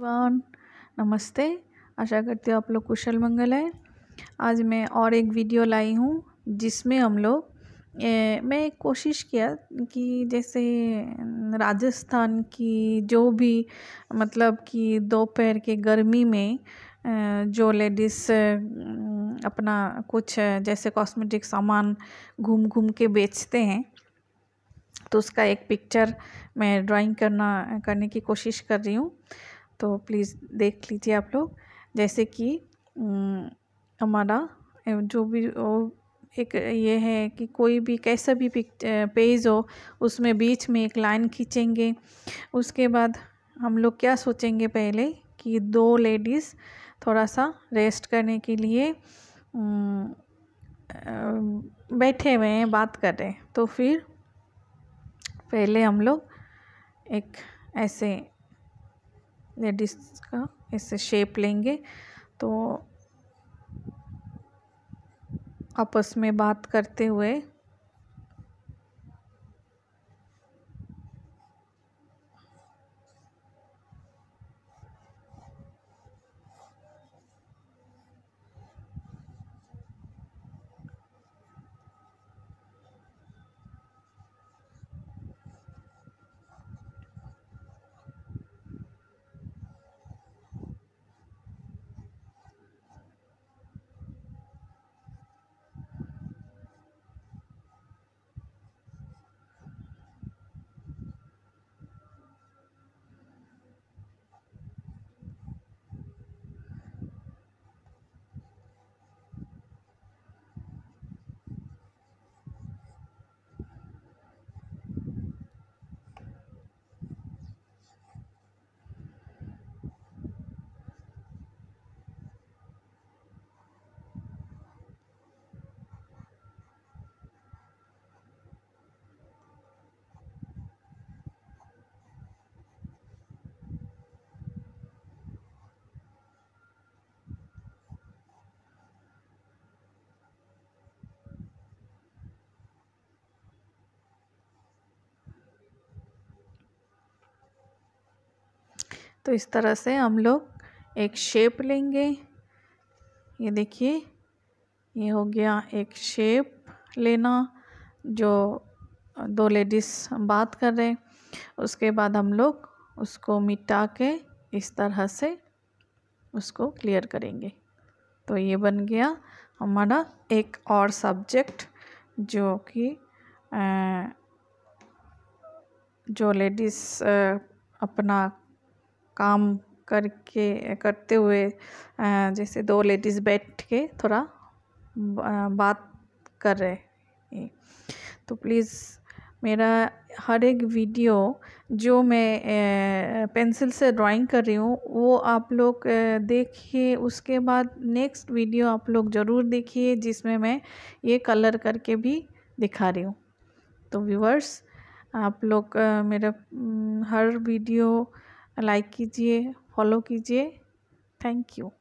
one नमस्ते आशा करती हूँ आप लोग कुशल मंगल है आज मैं और एक वीडियो लाई हूँ जिसमें हम लोग मैं कोशिश किया कि जैसे राजस्थान की जो भी मतलब कि दोपहर के गर्मी में जो लेडीज़ अपना कुछ जैसे कॉस्मेटिक सामान घूम घूम के बेचते हैं तो उसका एक पिक्चर मैं ड्राइंग करना करने की कोशिश कर रही हूँ तो प्लीज़ देख लीजिए आप लोग जैसे कि हमारा जो भी वो एक ये है कि कोई भी कैसा भी पेज हो उसमें बीच में एक लाइन खींचेंगे उसके बाद हम लोग क्या सोचेंगे पहले कि दो लेडीज़ थोड़ा सा रेस्ट करने के लिए बैठे हुए हैं बात कर रहे हैं तो फिर पहले हम लोग एक ऐसे लेडीज़ का इससे शेप लेंगे तो आपस में बात करते हुए तो इस तरह से हम लोग एक शेप लेंगे ये देखिए ये हो गया एक शेप लेना जो दो लेडीज़ बात कर रहे हैं उसके बाद हम लोग उसको मिटा के इस तरह से उसको क्लियर करेंगे तो ये बन गया हमारा एक और सब्जेक्ट जो कि जो लेडीज़ अपना काम करके करते हुए जैसे दो लेडीज़ बैठ के थोड़ा बात कर रहे तो प्लीज़ मेरा हर एक वीडियो जो मैं पेंसिल से ड्राइंग कर रही हूँ वो आप लोग देखिए उसके बाद नेक्स्ट वीडियो आप लोग ज़रूर देखिए जिसमें मैं ये कलर करके भी दिखा रही हूँ तो व्यूवर्स आप लोग मेरा हर वीडियो लाइक कीजिए फॉलो कीजिए थैंक यू